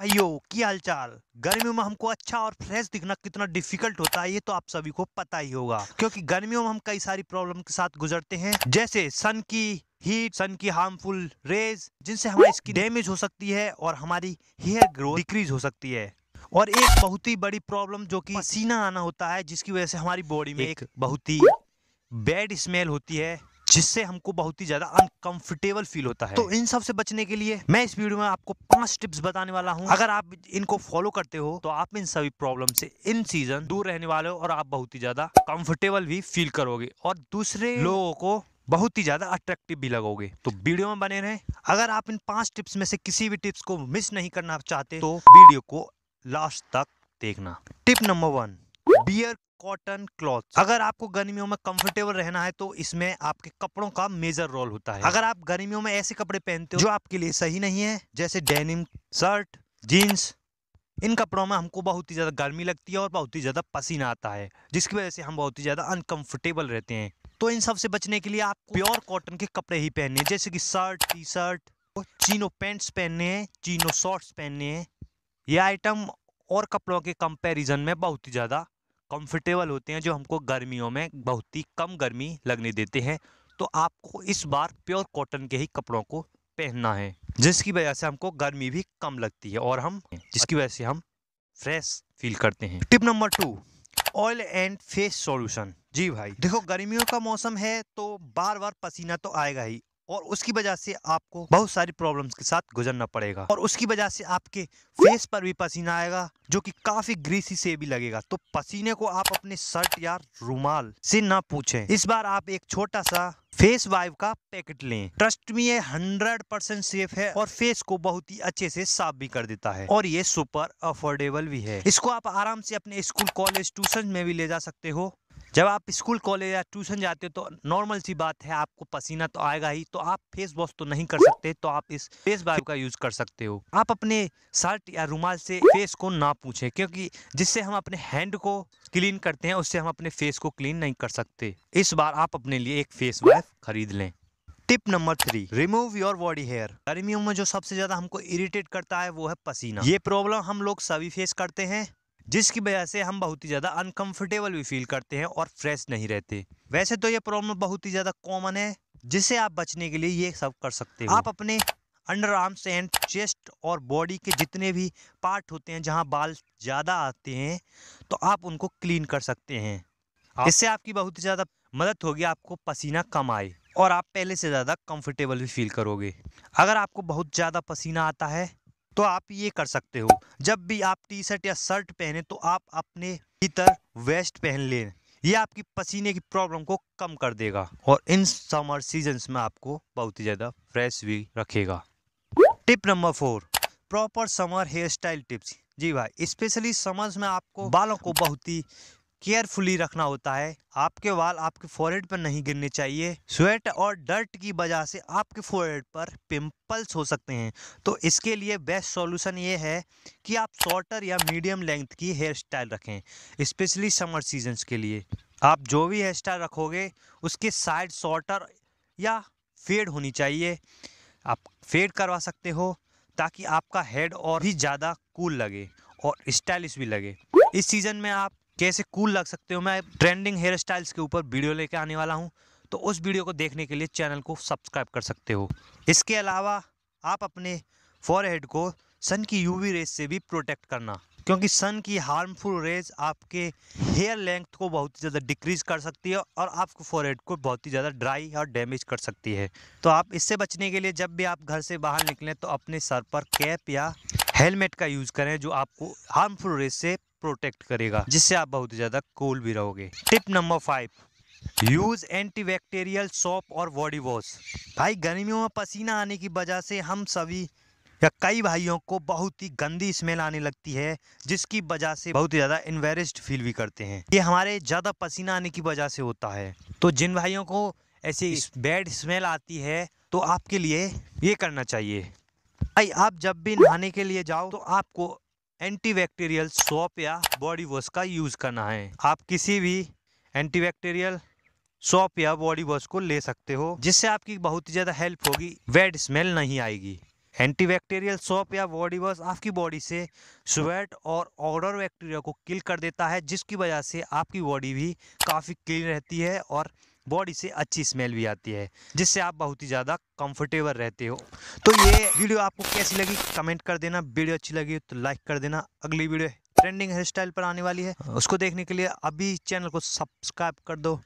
भाइयों की हालचाल गर्मियों में हमको अच्छा और फ्रेश दिखना कितना डिफिकल्ट होता है ये तो आप सभी को पता ही होगा क्योंकि गर्मियों में हम कई सारी प्रॉब्लम के साथ गुजरते हैं जैसे सन की हीट सन की हार्मफुल रेज जिनसे हमारी स्किन डैमेज हो सकती है और हमारी हेयर ग्रोथ डिक्रीज हो सकती है और एक बहुत ही बड़ी प्रॉब्लम जो की पसीना आना होता है जिसकी वजह से हमारी बॉडी में एक बहुत ही बैड स्मेल होती है जिससे हमको बहुत ही ज्यादा अनकंफर्टेबल फील होता है तो इन सब से बचने के लिए मैं इस वीडियो में आपको पांच टिप्स बताने वाला हूँ अगर आप इनको फॉलो करते हो तो आप इन सभी प्रॉब्लम से इन सीजन दूर रहने वाले हो और आप बहुत ही ज्यादा कंफर्टेबल भी फील करोगे और दूसरे लोगों को बहुत ही ज्यादा अट्रैक्टिव भी लगोगे तो वीडियो में बने रहे अगर आप इन पांच टिप्स में से किसी भी टिप्स को मिस नहीं करना चाहते तो वीडियो को लास्ट तक देखना tip number one wear cotton cloth अगर आपको गर्मियों में कंफर्टेबल रहना है तो इसमें आपके कपड़ों का मेजर रोल होता है अगर आप गर्मियों में ऐसे कपड़े पहनते हो जो आपके लिए सही नहीं है जैसे डेनिम शर्ट जीन्स इन कपड़ों में हमको बहुत ही ज़्यादा गर्मी लगती है और बहुत ही ज़्यादा पसीना आता है जिसकी वजह से हम बहुत ही ज़्यादा अनकंफर्टेबल रहते हैं तो इन सब से बचने के लिए आप प्योर कॉटन के कपड़े ही पहनने हैं जैसे कि shirt T shirt chino pants पहनने हैं चीनो शॉर्ट्स पहनने हैं ये आइटम और कपड़ों के कंपैरिजन में बहुत ही ज़्यादा कंफर्टेबल होते हैं जो हमको गर्मियों में बहुत ही कम गर्मी लगने देते हैं तो आपको इस बार प्योर कॉटन के ही कपड़ों को पहनना है जिसकी वजह से हमको गर्मी भी कम लगती है और हम जिसकी वजह से हम फ्रेश फील करते हैं tip number two oil and face solution जी भाई देखो गर्मियों का मौसम है तो बार बार पसीना तो आएगा ही और उसकी वजह से आपको बहुत सारी प्रॉब्लम्स के साथ गुजरना पड़ेगा और उसकी वजह से आपके फेस पर भी पसीना आएगा जो कि काफी ग्रीसी से भी लगेगा तो पसीने को आप अपने शर्ट या रुमाल से ना पूछें इस बार आप एक छोटा सा फेस वाइव का पैकेट लें ट्रस्ट मी ये हंड्रेड परसेंट सेफ है और फेस को बहुत ही अच्छे से साफ भी कर देता है और ये सुपर अफोर्डेबल भी है इसको आप आराम से अपने स्कूल कॉलेज ट्यूशन में भी ले जा सकते हो जब आप स्कूल कॉलेज या ट्यूशन जाते हो तो नॉर्मल सी बात है आपको पसीना तो आएगा ही तो आप फेस वॉश तो नहीं कर सकते तो आप इस फेस बायो का यूज़ कर सकते हो आप अपने शर्ट या रुमाल से फेस को ना पूछें क्योंकि जिससे हम अपने हैंड को क्लीन करते हैं उससे हम अपने फेस को क्लीन नहीं कर सकते इस बार आप अपने लिए एक फेस वाइफ खरीद लें tip number three remove your body hair गर्मियों में जो सबसे ज्यादा हमको इरिटेट करता है वो है पसीना ये प्रॉब्लम हम लोग सभी फेस करते हैं जिसकी वजह से हम बहुत ही ज़्यादा अनकंफर्टेबल भी फील करते हैं और फ्रेश नहीं रहते वैसे तो ये प्रॉब्लम बहुत ही ज़्यादा कॉमन है जिसे आप बचने के लिए ये सब कर सकते हो हाँ। आप अपने अंडर आर्म्स एंड चेस्ट और बॉडी के जितने भी पार्ट होते हैं जहाँ बाल ज़्यादा आते हैं तो आप उनको क्लीन कर सकते हैं इससे आपकी बहुत ही ज़्यादा मदद होगी आपको पसीना कम आए और आप पहले से ज़्यादा कंफर्टेबल भी फील करोगे अगर आपको बहुत ज़्यादा पसीना आता है तो आप ये कर सकते हो जब भी आप टी शर्ट या शर्ट पहने तो आप अपने भीतर वेस्ट पहन लें ये आपकी पसीने की प्रॉब्लम को कम कर देगा और इन समर सीजन्स में आपको बहुत ही ज़्यादा फ्रेश भी रखेगा tip number four proper summer hair style tips जी भाई स्पेशली समर्स में आपको बालों को बहुत ही केयरफुली रखना होता है आपके बाल आपके फोरहेड पर नहीं गिरने चाहिए स्वेट और डर्ट की वजह से आपके फोरहेड पर पिंपल्स हो सकते हैं तो इसके लिए बेस्ट सॉल्यूशन ये है कि आप शॉर्टर या मीडियम लेंथ की हेयर स्टाइल रखें स्पेशली समर सीजन्स के लिए आप जो भी हेयर स्टाइल रखोगे उसके साइड शॉर्टर या फेड होनी चाहिए आप फेड करवा सकते हो ताकि आपका हेड और भी ज़्यादा कूल लगे और स्टाइलिश भी लगे इस सीज़न में आप कैसे कूल लग सकते हो मैं ट्रेंडिंग हेयर स्टाइल्स के ऊपर वीडियो लेके आने वाला हूँ तो उस वीडियो को देखने के लिए चैनल को सब्सक्राइब कर सकते हो इसके अलावा आप अपने फॉरहेड को सन की यूवी रेज से भी प्रोटेक्ट करना क्योंकि सन की हार्मफुल रेज आपके हेयर लेंथ को बहुत ही ज़्यादा डिक्रीज कर सकती है और आपको फॉरहेड को बहुत ही ज़्यादा ड्राई और डैमेज कर सकती है तो आप इससे बचने के लिए जब भी आप घर से बाहर निकलें तो अपने सर पर कैप या हेलमेट का यूज़ करें जो आपको हार्मफुल रेज से प्रोटेक्ट करेगा जिससे आप बहुत ज़्यादा कूल भी रहोगे tip number five use antibacterial soap और बॉडी वॉश भाई गर्मियों में पसीना आने की वजह से हम सभी या कई भाइयों को बहुत ही गंदी स्मेल आने लगती है जिसकी वजह से बहुत ही ज़्यादा इन्वेरिस्ड फील भी करते हैं ये हमारे ज़्यादा पसीना आने की वजह से होता है तो जिन भाइयों को ऐसी बैड स्मेल आती है तो आपके लिए ये करना चाहिए भाई आप जब भी नहाने के लिए जाओ तो आपको एंटीबैक्टीरियल सॉप या बॉडी वॉश का यूज़ करना है आप किसी भी एंटीबैक्टीरियल सॉप या बॉडी वॉश को ले सकते हो जिससे आपकी बहुत ही ज़्यादा हेल्प होगी वेड स्मेल नहीं आएगी एंटीबैक्टीरियल सॉप या बॉडी वॉश आपकी बॉडी से स्वेट और ऑर्डर बैक्टीरिया को किल कर देता है जिसकी वजह से आपकी बॉडी भी काफ़ी क्लीन रहती है और बॉडी से अच्छी स्मेल भी आती है जिससे आप बहुत ही ज़्यादा कंफर्टेबल रहते हो तो ये वीडियो आपको कैसी लगी कमेंट कर देना वीडियो अच्छी लगी तो लाइक कर देना अगली वीडियो ट्रेंडिंग हेयर स्टाइल पर आने वाली है उसको देखने के लिए अभी चैनल को सब्सक्राइब कर दो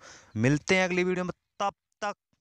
मिलते हैं अगली वीडियो में